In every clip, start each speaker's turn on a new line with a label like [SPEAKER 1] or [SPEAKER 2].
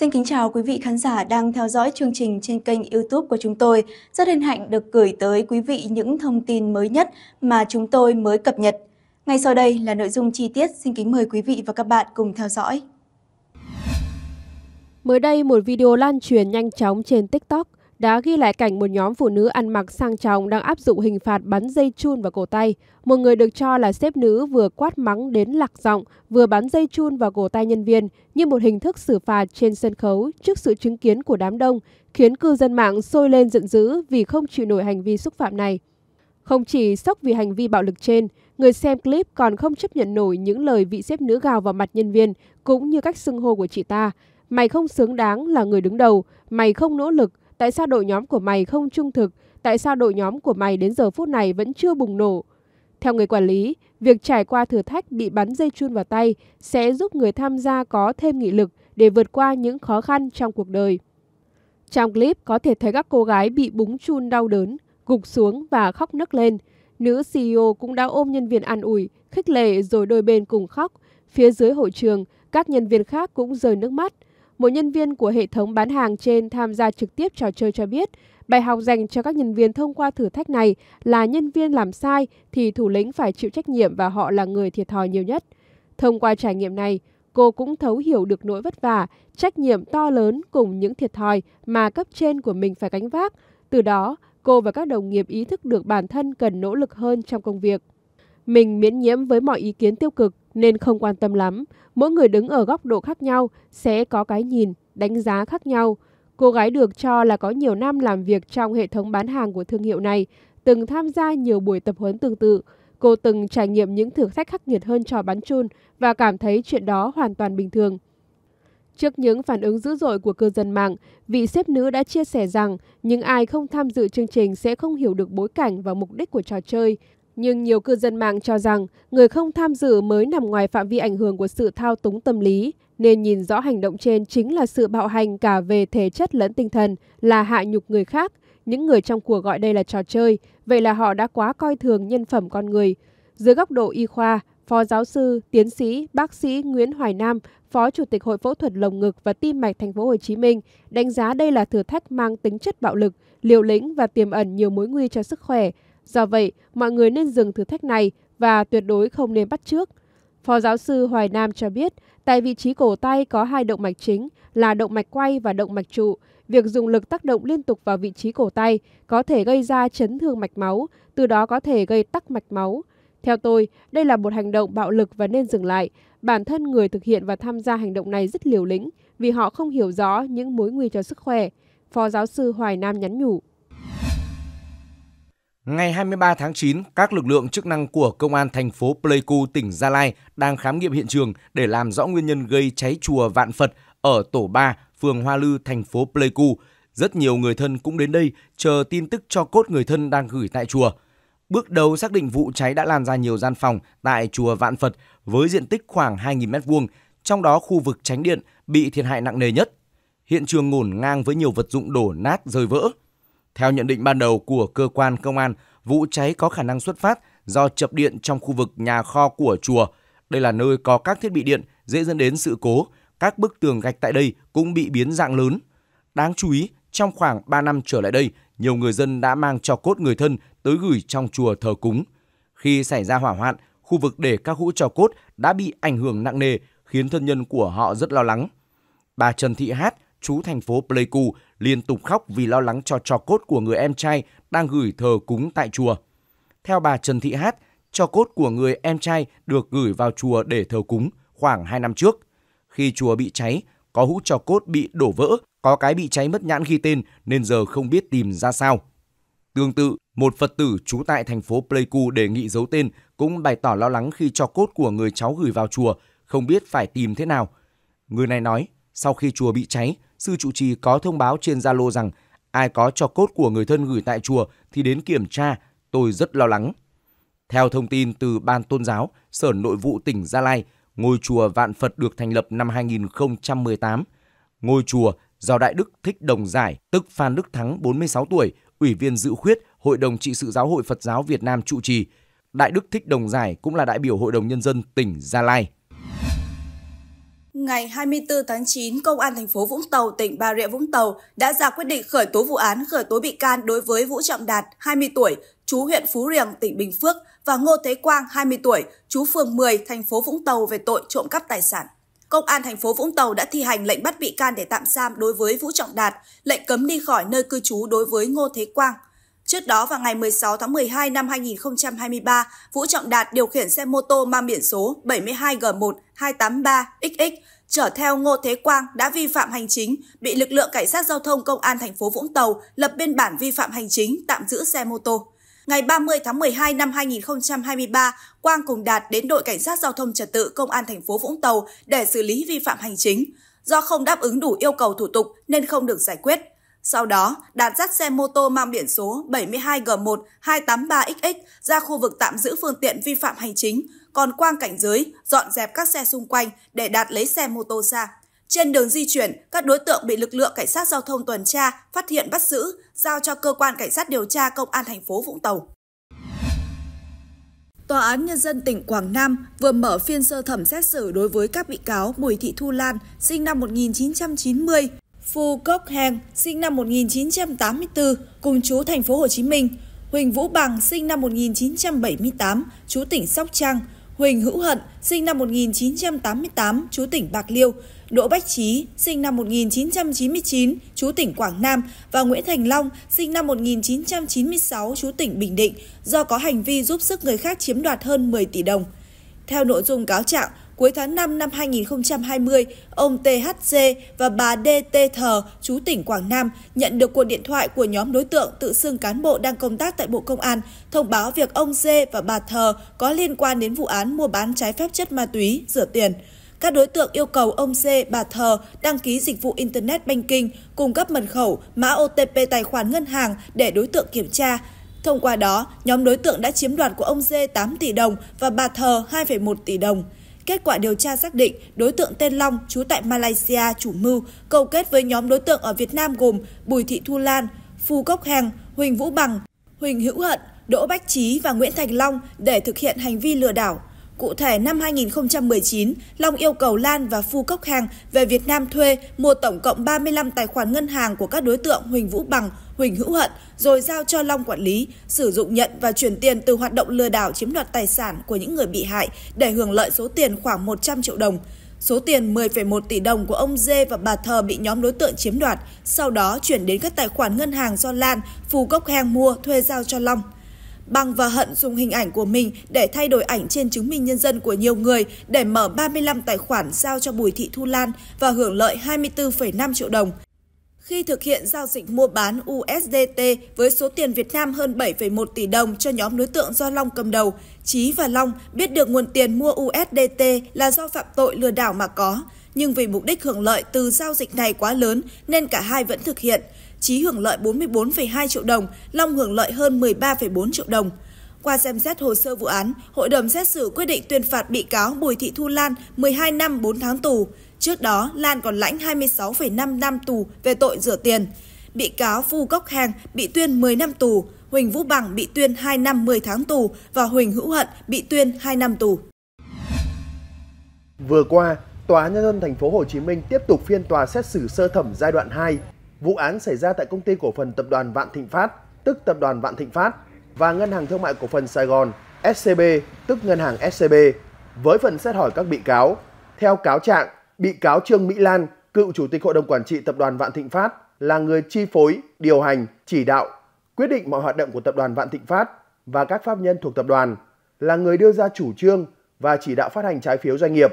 [SPEAKER 1] Xin kính chào quý vị khán giả đang theo dõi chương trình trên kênh youtube của chúng tôi. Rất hân hạnh được gửi tới quý vị những thông tin mới nhất mà chúng tôi mới cập nhật. Ngay sau đây là nội dung chi tiết, xin kính mời quý vị và các bạn cùng theo dõi. Mới đây, một
[SPEAKER 2] video lan truyền nhanh chóng trên TikTok đã ghi lại cảnh một nhóm phụ nữ ăn mặc sang trọng đang áp dụng hình phạt bắn dây chun vào cổ tay. Một người được cho là xếp nữ vừa quát mắng đến lạc giọng, vừa bắn dây chun vào cổ tay nhân viên như một hình thức xử phạt trên sân khấu trước sự chứng kiến của đám đông, khiến cư dân mạng sôi lên giận dữ vì không chịu nổi hành vi xúc phạm này. Không chỉ sốc vì hành vi bạo lực trên, người xem clip còn không chấp nhận nổi những lời vị xếp nữ gào vào mặt nhân viên cũng như cách xưng hô của chị ta. Mày không xứng đáng là người đứng đầu, mày không nỗ lực, Tại sao đội nhóm của mày không trung thực? Tại sao đội nhóm của mày đến giờ phút này vẫn chưa bùng nổ? Theo người quản lý, việc trải qua thử thách bị bắn dây chun vào tay sẽ giúp người tham gia có thêm nghị lực để vượt qua những khó khăn trong cuộc đời. Trong clip có thể thấy các cô gái bị búng chun đau đớn, gục xuống và khóc nức lên. Nữ CEO cũng đã ôm nhân viên an ủi, khích lệ rồi đôi bên cùng khóc. Phía dưới hội trường, các nhân viên khác cũng rơi nước mắt – một nhân viên của hệ thống bán hàng trên tham gia trực tiếp trò chơi cho biết, bài học dành cho các nhân viên thông qua thử thách này là nhân viên làm sai thì thủ lĩnh phải chịu trách nhiệm và họ là người thiệt thòi nhiều nhất. Thông qua trải nghiệm này, cô cũng thấu hiểu được nỗi vất vả, trách nhiệm to lớn cùng những thiệt thòi mà cấp trên của mình phải gánh vác. Từ đó, cô và các đồng nghiệp ý thức được bản thân cần nỗ lực hơn trong công việc. Mình miễn nhiễm với mọi ý kiến tiêu cực, nên không quan tâm lắm. Mỗi người đứng ở góc độ khác nhau sẽ có cái nhìn, đánh giá khác nhau. Cô gái được cho là có nhiều năm làm việc trong hệ thống bán hàng của thương hiệu này, từng tham gia nhiều buổi tập huấn tương tự. Cô từng trải nghiệm những thử thách khắc nghiệt hơn trò bắn chun và cảm thấy chuyện đó hoàn toàn bình thường. Trước những phản ứng dữ dội của cư dân mạng, vị xếp nữ đã chia sẻ rằng những ai không tham dự chương trình sẽ không hiểu được bối cảnh và mục đích của trò chơi, nhưng nhiều cư dân mạng cho rằng người không tham dự mới nằm ngoài phạm vi ảnh hưởng của sự thao túng tâm lý, nên nhìn rõ hành động trên chính là sự bạo hành cả về thể chất lẫn tinh thần, là hạ nhục người khác. Những người trong cuộc gọi đây là trò chơi, vậy là họ đã quá coi thường nhân phẩm con người. Dưới góc độ y khoa, Phó giáo sư, tiến sĩ, bác sĩ Nguyễn Hoài Nam, Phó Chủ tịch Hội phẫu thuật lồng ngực và tim mạch Thành phố Hồ Chí Minh đánh giá đây là thử thách mang tính chất bạo lực, liều lĩnh và tiềm ẩn nhiều mối nguy cho sức khỏe, Do vậy, mọi người nên dừng thử thách này và tuyệt đối không nên bắt trước. Phó giáo sư Hoài Nam cho biết, tại vị trí cổ tay có hai động mạch chính là động mạch quay và động mạch trụ. Việc dùng lực tác động liên tục vào vị trí cổ tay có thể gây ra chấn thương mạch máu, từ đó có thể gây tắc mạch máu. Theo tôi, đây là một hành động bạo lực và nên dừng lại. Bản thân người thực hiện và tham gia hành động này rất liều lĩnh vì họ không hiểu rõ những mối nguy cho sức khỏe. Phó giáo sư Hoài Nam nhắn nhủ.
[SPEAKER 3] Ngày 23 tháng 9, các lực lượng chức năng của Công an thành phố Pleiku, tỉnh Gia Lai đang khám nghiệm hiện trường để làm rõ nguyên nhân gây cháy chùa Vạn Phật ở tổ 3, phường Hoa Lư, thành phố Pleiku. Rất nhiều người thân cũng đến đây chờ tin tức cho cốt người thân đang gửi tại chùa. Bước đầu xác định vụ cháy đã lan ra nhiều gian phòng tại chùa Vạn Phật với diện tích khoảng 2.000m2, trong đó khu vực tránh điện bị thiệt hại nặng nề nhất. Hiện trường ngổn ngang với nhiều vật dụng đổ nát rơi vỡ, theo nhận định ban đầu của cơ quan công an, vụ cháy có khả năng xuất phát do chập điện trong khu vực nhà kho của chùa. Đây là nơi có các thiết bị điện dễ dẫn đến sự cố. Các bức tường gạch tại đây cũng bị biến dạng lớn. Đáng chú ý, trong khoảng 3 năm trở lại đây, nhiều người dân đã mang cho cốt người thân tới gửi trong chùa thờ cúng. Khi xảy ra hỏa hoạn, khu vực để các hũ cho cốt đã bị ảnh hưởng nặng nề, khiến thân nhân của họ rất lo lắng. Bà Trần Thị Hát, chú thành phố Pleiku, liên tục khóc vì lo lắng cho trò cốt của người em trai đang gửi thờ cúng tại chùa. Theo bà Trần Thị Hát, trò cốt của người em trai được gửi vào chùa để thờ cúng khoảng 2 năm trước. Khi chùa bị cháy, có hũ trò cốt bị đổ vỡ, có cái bị cháy mất nhãn ghi tên nên giờ không biết tìm ra sao. Tương tự, một Phật tử trú tại thành phố Pleiku đề nghị giấu tên cũng bày tỏ lo lắng khi cho cốt của người cháu gửi vào chùa, không biết phải tìm thế nào. Người này nói, sau khi chùa bị cháy, sư trụ trì có thông báo trên Zalo rằng ai có cho cốt của người thân gửi tại chùa thì đến kiểm tra, tôi rất lo lắng. Theo thông tin từ Ban Tôn giáo, Sở Nội vụ tỉnh Gia Lai, ngôi chùa Vạn Phật được thành lập năm 2018. Ngôi chùa do Đại Đức Thích Đồng Giải, tức Phan Đức Thắng 46 tuổi, Ủy viên dự khuyết Hội đồng trị sự Giáo hội Phật giáo Việt Nam trụ trì. Đại Đức Thích Đồng Giải cũng là đại biểu Hội đồng Nhân dân tỉnh Gia Lai.
[SPEAKER 1] Ngày 24 tháng 9, Công an thành phố Vũng Tàu, tỉnh Bà Rịa Vũng Tàu đã ra quyết định khởi tố vụ án khởi tố bị can đối với Vũ Trọng Đạt, 20 tuổi, chú huyện Phú Riềng, tỉnh Bình Phước và Ngô Thế Quang, 20 tuổi, chú phường 10, thành phố Vũng Tàu về tội trộm cắp tài sản. Công an thành phố Vũng Tàu đã thi hành lệnh bắt bị can để tạm giam đối với Vũ Trọng Đạt, lệnh cấm đi khỏi nơi cư trú đối với Ngô Thế Quang. Trước đó vào ngày 16 tháng 12 năm 2023, Vũ Trọng Đạt điều khiển xe mô tô mang biển số 72G1 283XX chở theo Ngô Thế Quang đã vi phạm hành chính, bị lực lượng cảnh sát giao thông công an thành phố Vũng Tàu lập biên bản vi phạm hành chính, tạm giữ xe mô tô. Ngày 30 tháng 12 năm 2023, Quang cùng Đạt đến đội cảnh sát giao thông trật tự công an thành phố Vũng Tàu để xử lý vi phạm hành chính. Do không đáp ứng đủ yêu cầu thủ tục nên không được giải quyết. Sau đó, Đạt dắt xe mô tô mang biển số 72 g 1283 xx ra khu vực tạm giữ phương tiện vi phạm hành chính, còn Quang cảnh giới dọn dẹp các xe xung quanh để đạt lấy xe mô tô xa. Trên đường di chuyển, các đối tượng bị lực lượng cảnh sát giao thông tuần tra phát hiện bắt giữ, giao cho cơ quan cảnh sát điều tra công an thành phố Vũng Tàu. Tòa án Nhân dân tỉnh Quảng Nam vừa mở phiên sơ thẩm xét xử đối với các bị cáo Bùi Thị Thu Lan, sinh năm 1990, Phu Cốc Heng, sinh năm 1984, cùng chú thành phố Hồ Chí Minh, Huỳnh Vũ Bằng, sinh năm 1978, chú tỉnh Sóc Trăng, Huỳnh Hữu Hận, sinh năm 1988, chú tỉnh Bạc Liêu, Đỗ Bách Trí, sinh năm 1999, chú tỉnh Quảng Nam và Nguyễn Thành Long, sinh năm 1996, chú tỉnh Bình Định, do có hành vi giúp sức người khác chiếm đoạt hơn 10 tỷ đồng. Theo nội dung cáo trạng, cuối tháng 5 năm 2020, ông THC và bà DTH, chú tỉnh Quảng Nam, nhận được cuộc điện thoại của nhóm đối tượng tự xưng cán bộ đang công tác tại Bộ Công an, thông báo việc ông C và bà Thờ có liên quan đến vụ án mua bán trái phép chất ma túy, rửa tiền các đối tượng yêu cầu ông C, bà Thờ đăng ký dịch vụ Internet Banking, cung cấp mật khẩu, mã OTP tài khoản ngân hàng để đối tượng kiểm tra. Thông qua đó, nhóm đối tượng đã chiếm đoạt của ông C 8 tỷ đồng và bà Thờ 2,1 tỷ đồng. Kết quả điều tra xác định đối tượng tên Long trú tại Malaysia chủ mưu cầu kết với nhóm đối tượng ở Việt Nam gồm Bùi Thị Thu Lan, Phù Cốc Hàng, Huỳnh Vũ Bằng, Huỳnh Hữu Hận, Đỗ Bách Trí và Nguyễn Thành Long để thực hiện hành vi lừa đảo. Cụ thể, năm 2019, Long yêu cầu Lan và Phu Cốc Hàng về Việt Nam thuê mua tổng cộng 35 tài khoản ngân hàng của các đối tượng Huỳnh Vũ Bằng, Huỳnh Hữu Hận rồi giao cho Long quản lý, sử dụng nhận và chuyển tiền từ hoạt động lừa đảo chiếm đoạt tài sản của những người bị hại để hưởng lợi số tiền khoảng 100 triệu đồng. Số tiền 10,1 tỷ đồng của ông Dê và bà Thờ bị nhóm đối tượng chiếm đoạt, sau đó chuyển đến các tài khoản ngân hàng do Lan, Phù Cốc Hang mua thuê giao cho Long. Bằng và Hận dùng hình ảnh của mình để thay đổi ảnh trên chứng minh nhân dân của nhiều người để mở 35 tài khoản giao cho Bùi Thị Thu Lan và hưởng lợi 24,5 triệu đồng khi thực hiện giao dịch mua bán USDT với số tiền Việt Nam hơn 7,1 tỷ đồng cho nhóm đối tượng do Long cầm đầu. Chí và Long biết được nguồn tiền mua USDT là do phạm tội lừa đảo mà có, nhưng vì mục đích hưởng lợi từ giao dịch này quá lớn nên cả hai vẫn thực hiện. Chí hưởng lợi 44,2 triệu đồng, Long hưởng lợi hơn 13,4 triệu đồng. Qua xem xét hồ sơ vụ án, hội đồng xét xử quyết định tuyên phạt bị cáo Bùi Thị Thu Lan 12 năm 4 tháng tù. Trước đó, Lan còn lãnh 26,5 năm tù về tội rửa tiền. Bị cáo Phu Cốc Hàng bị tuyên 10 năm tù, Huỳnh Vũ Bằng bị tuyên 2 năm 10 tháng tù và Huỳnh Hữu Hận bị tuyên 2 năm tù.
[SPEAKER 4] Vừa qua, Tòa nhân dân thành phố Hồ Chí Minh tiếp tục phiên tòa xét xử sơ thẩm giai đoạn 2. Vụ án xảy ra tại công ty cổ phần tập đoàn Vạn Thịnh Phát, tức tập đoàn Vạn Thịnh Phát và Ngân hàng Thương mại Cổ phần Sài Gòn SCB tức Ngân hàng SCB với phần xét hỏi các bị cáo. Theo cáo trạng, bị cáo Trương Mỹ Lan, cựu chủ tịch hội đồng quản trị tập đoàn Vạn Thịnh Phát là người chi phối, điều hành, chỉ đạo, quyết định mọi hoạt động của tập đoàn Vạn Thịnh Phát và các pháp nhân thuộc tập đoàn, là người đưa ra chủ trương và chỉ đạo phát hành trái phiếu doanh nghiệp.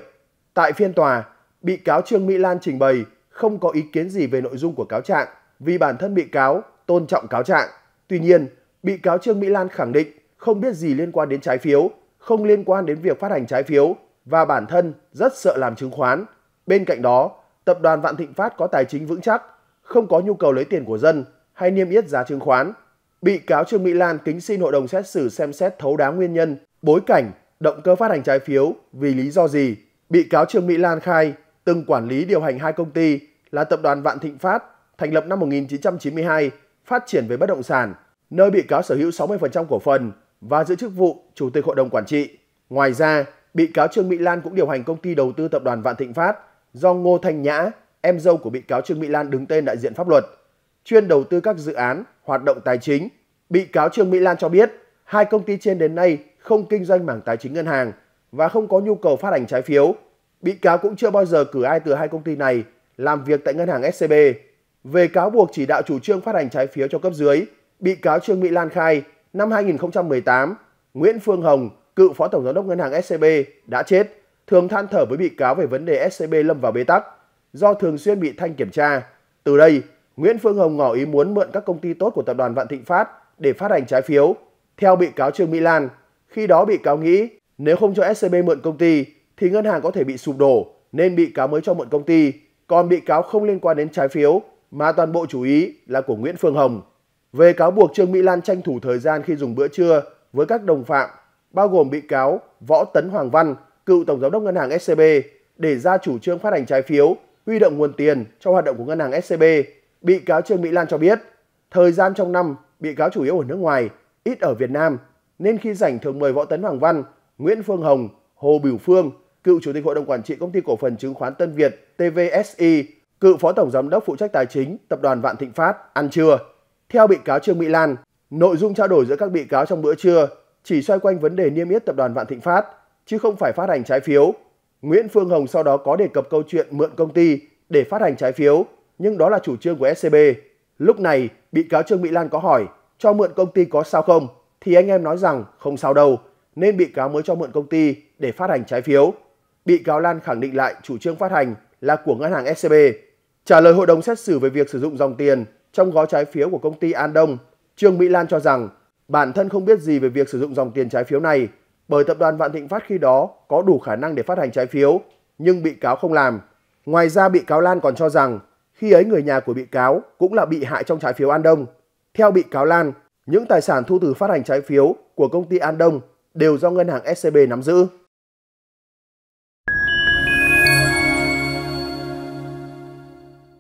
[SPEAKER 4] Tại phiên tòa, bị cáo Trương Mỹ Lan trình bày không có ý kiến gì về nội dung của cáo trạng vì bản thân bị cáo tôn trọng cáo trạng. Tuy nhiên, Bị cáo Trương Mỹ Lan khẳng định không biết gì liên quan đến trái phiếu, không liên quan đến việc phát hành trái phiếu và bản thân rất sợ làm chứng khoán. Bên cạnh đó, tập đoàn Vạn Thịnh Phát có tài chính vững chắc, không có nhu cầu lấy tiền của dân hay niêm yết giá chứng khoán. Bị cáo Trương Mỹ Lan kính xin hội đồng xét xử xem xét thấu đáo nguyên nhân, bối cảnh, động cơ phát hành trái phiếu vì lý do gì. Bị cáo Trương Mỹ Lan khai từng quản lý điều hành hai công ty là tập đoàn Vạn Thịnh Phát, thành lập năm 1992, phát triển về bất động sản nơi bị cáo sở hữu 60% cổ phần và giữ chức vụ Chủ tịch Hội đồng Quản trị. Ngoài ra, bị cáo Trương Mỹ Lan cũng điều hành công ty đầu tư tập đoàn Vạn Thịnh Phát do Ngô Thanh Nhã, em dâu của bị cáo Trương Mỹ Lan đứng tên đại diện pháp luật, chuyên đầu tư các dự án, hoạt động tài chính. Bị cáo Trương Mỹ Lan cho biết, hai công ty trên đến nay không kinh doanh mảng tài chính ngân hàng và không có nhu cầu phát hành trái phiếu. Bị cáo cũng chưa bao giờ cử ai từ hai công ty này làm việc tại ngân hàng SCB. Về cáo buộc chỉ đạo chủ trương phát hành trái phiếu cho cấp dưới, Bị cáo Trương Mỹ Lan khai, năm 2018, Nguyễn Phương Hồng, cựu phó tổng giám đốc ngân hàng SCB đã chết, thường than thở với bị cáo về vấn đề SCB lâm vào bế tắc do thường xuyên bị thanh kiểm tra. Từ đây, Nguyễn Phương Hồng ngỏ ý muốn mượn các công ty tốt của tập đoàn Vạn Thịnh Phát để phát hành trái phiếu. Theo bị cáo Trương Mỹ Lan, khi đó bị cáo nghĩ nếu không cho SCB mượn công ty thì ngân hàng có thể bị sụp đổ nên bị cáo mới cho mượn công ty, còn bị cáo không liên quan đến trái phiếu mà toàn bộ chủ ý là của Nguyễn Phương Hồng về cáo buộc Trương Mỹ Lan tranh thủ thời gian khi dùng bữa trưa với các đồng phạm, bao gồm bị cáo Võ Tấn Hoàng Văn, cựu Tổng Giám đốc Ngân hàng SCB, để ra chủ trương phát hành trái phiếu, huy động nguồn tiền cho hoạt động của Ngân hàng SCB, bị cáo Trương Mỹ Lan cho biết, thời gian trong năm bị cáo chủ yếu ở nước ngoài, ít ở Việt Nam, nên khi rảnh thường mời Võ Tấn Hoàng Văn, Nguyễn Phương Hồng, Hồ Biểu Phương, cựu Chủ tịch Hội đồng Quản trị Công ty Cổ phần Chứng khoán Tân Việt TVSI, cựu Phó Tổng Giám đốc phụ trách Tài chính Tập đoàn Vạn Thịnh Phát ăn trưa. Theo bị cáo Trương Mỹ Lan, nội dung trao đổi giữa các bị cáo trong bữa trưa chỉ xoay quanh vấn đề niêm yết tập đoàn Vạn Thịnh Phát, chứ không phải phát hành trái phiếu. Nguyễn Phương Hồng sau đó có đề cập câu chuyện mượn công ty để phát hành trái phiếu, nhưng đó là chủ trương của SCB. Lúc này, bị cáo Trương Mỹ Lan có hỏi, cho mượn công ty có sao không? Thì anh em nói rằng không sao đâu, nên bị cáo mới cho mượn công ty để phát hành trái phiếu. Bị cáo Lan khẳng định lại chủ trương phát hành là của ngân hàng SCB. Trả lời hội đồng xét xử về việc sử dụng dòng tiền trong gói trái phiếu của công ty An Đông, Trương Mỹ Lan cho rằng bản thân không biết gì về việc sử dụng dòng tiền trái phiếu này bởi tập đoàn Vạn Thịnh Phát khi đó có đủ khả năng để phát hành trái phiếu, nhưng bị cáo không làm. Ngoài ra bị cáo Lan còn cho rằng khi ấy người nhà của bị cáo cũng là bị hại trong trái phiếu An Đông. Theo bị cáo Lan, những tài sản thu từ phát hành trái phiếu của công ty An Đông đều do ngân hàng SCB nắm giữ.